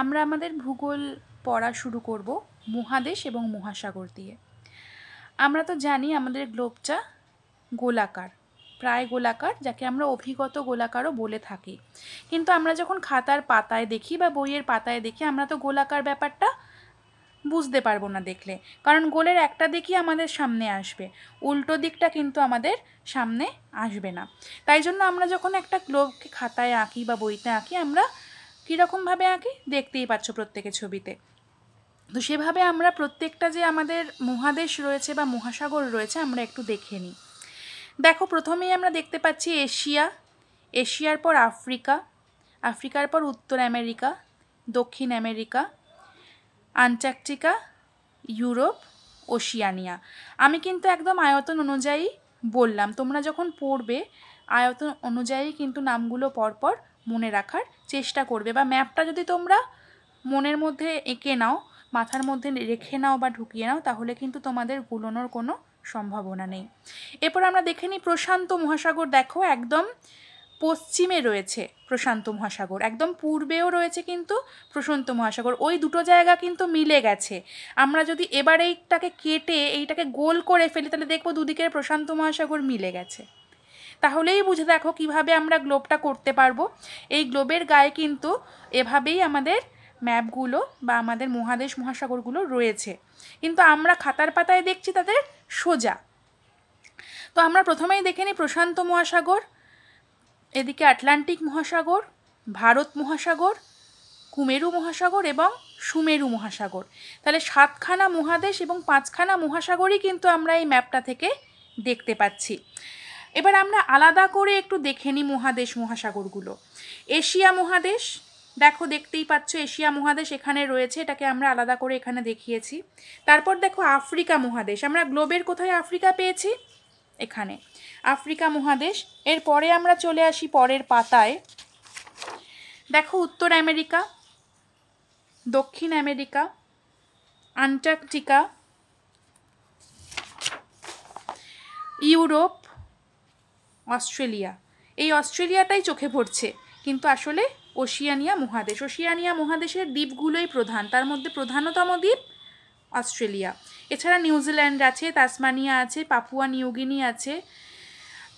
আমরা আমাদের ভূগোল পড়া শুরু করব মহাদেশ এবং মহাসাগর দিয়ে আমরা তো জানি আমাদের গ্লোবটা গোলাকার প্রায় গোলাকার যাকে আমরা অভিগত গোলাকারও বলে থাকি কিন্তু আমরা যখন খাতার পাতায় দেখি বা বইয়ের পাতায় দেখি আমরা তো গোলাকার ব্যাপারটা বুঝতে পারবো না দেখলে কারণ গোলের একটা দিকই আমাদের সামনে আসবে উল্টো দিকটা কিন্তু আমাদের সামনে আসবে না তাই জন্য আমরা যখন একটা গ্লোবকে খাতায় আঁকি বা বইতে আঁকি আমরা কীরকমভাবে আঁকে দেখতেই পাচ্ছ প্রত্যেকে ছবিতে তো সেভাবে আমরা প্রত্যেকটা যে আমাদের মহাদেশ রয়েছে বা মহাসাগর রয়েছে আমরা একটু দেখে নিই দেখো প্রথমেই আমরা দেখতে পাচ্ছি এশিয়া এশিয়ার পর আফ্রিকা আফ্রিকার পর উত্তর আমেরিকা দক্ষিণ আমেরিকা আন্টার্কটিকা ইউরোপ ওশিয়ানিয়া আমি কিন্তু একদম আয়তন অনুযায়ী বললাম তোমরা যখন পড়বে আয়তন অনুযায়ী কিন্তু নামগুলো পরপর মনে রাখার চেষ্টা করবে বা ম্যাপটা যদি তোমরা মনের মধ্যে এঁকে নাও মাথার মধ্যে রেখে নাও বা ঢুকিয়ে নাও তাহলে কিন্তু তোমাদের ভুলোনোর কোনো সম্ভাবনা নেই এরপর আমরা দেখে নিই প্রশান্ত মহাসাগর দেখো একদম পশ্চিমে রয়েছে প্রশান্ত মহাসাগর একদম পূর্বেও রয়েছে কিন্তু প্রশান্ত মহাসাগর ওই দুটো জায়গা কিন্তু মিলে গেছে আমরা যদি এবার এইটাকে কেটে এইটাকে গোল করে ফেলি তাহলে দেখবো দুদিকের প্রশান্ত মহাসাগর মিলে গেছে তাহলেই বুঝে দেখো কিভাবে আমরা গ্লোবটা করতে পারবো এই গ্লোবের গায়ে কিন্তু এভাবেই আমাদের ম্যাপগুলো বা আমাদের মহাদেশ মহাসাগরগুলো রয়েছে কিন্তু আমরা খাতার পাতায় দেখছি তাদের সোজা তো আমরা প্রথমেই দেখে নিই প্রশান্ত মহাসাগর এদিকে আটলান্টিক মহাসাগর ভারত মহাসাগর কুমেরু মহাসাগর এবং সুমেরু মহাসাগর তাহলে সাতখানা মহাদেশ এবং পাঁচখানা মহাসাগরই কিন্তু আমরা এই ম্যাপটা থেকে দেখতে পাচ্ছি এবার আমরা আলাদা করে একটু দেখে নিই মহাদেশ মহাসাগরগুলো এশিয়া মহাদেশ দেখো দেখতেই পাচ্ছ এশিয়া মহাদেশ এখানে রয়েছে এটাকে আমরা আলাদা করে এখানে দেখিয়েছি তারপর দেখো আফ্রিকা মহাদেশ আমরা গ্লোবের কোথায় আফ্রিকা পেয়েছি এখানে আফ্রিকা মহাদেশ এর পরে আমরা চলে আসি পরের পাতায় দেখো উত্তর আমেরিকা দক্ষিণ আমেরিকা আন্টার্কটিকা ইউরোপ অস্ট্রেলিয়া এই অস্ট্রেলিয়াটাই চোখে পড়ছে কিন্তু আসলে ওশিয়ানিয়া মহাদেশ ওশিয়ানিয়া মহাদেশের দ্বীপগুলোই প্রধান তার মধ্যে প্রধানতম দ্বীপ অস্ট্রেলিয়া এছাড়া নিউজিল্যান্ড আছে তাসমানিয়া আছে পাপুয়া নিউগিনি আছে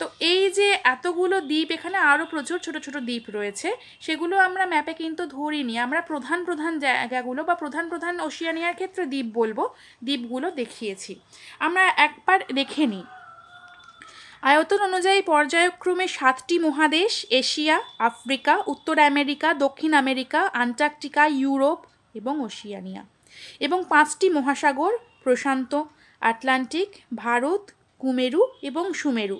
তো এই যে এতগুলো দ্বীপ এখানে আরও প্রচুর ছোট ছোট দ্বীপ রয়েছে সেগুলো আমরা ম্যাপে কিন্তু ধরিনি আমরা প্রধান প্রধান জায়গাগুলো বা প্রধান প্রধান ওশিয়ানিয়ার ক্ষেত্রে দ্বীপ বলবো দ্বীপগুলো দেখিয়েছি আমরা একবার দেখে নিই আয়তন অনুযায়ী পর্যায়ক্রমে সাতটি মহাদেশ এশিয়া আফ্রিকা উত্তর আমেরিকা দক্ষিণ আমেরিকা আন্টার্কটিকা ইউরোপ এবং ওশিয়ানিয়া এবং পাঁচটি মহাসাগর প্রশান্ত আটলান্টিক ভারত কুমেরু এবং সুমেরু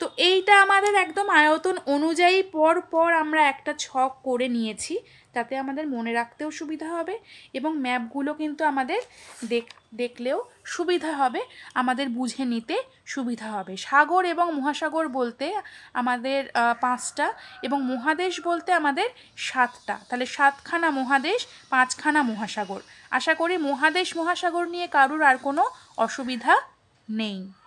তো এইটা আমাদের একদম আয়তন অনুযায়ী পর পর আমরা একটা ছক করে নিয়েছি তাতে আমাদের মনে রাখতেও সুবিধা হবে এবং ম্যাপগুলো কিন্তু আমাদের দেখ দেখলেও সুবিধা হবে আমাদের বুঝে নিতে সুবিধা হবে সাগর এবং মহাসাগর বলতে আমাদের পাঁচটা এবং মহাদেশ বলতে আমাদের সাতটা তাহলে সাতখানা মহাদেশ পাঁচখানা মহাসাগর আশা করি মহাদেশ মহাসাগর নিয়ে কারুর আর কোনো অসুবিধা নেই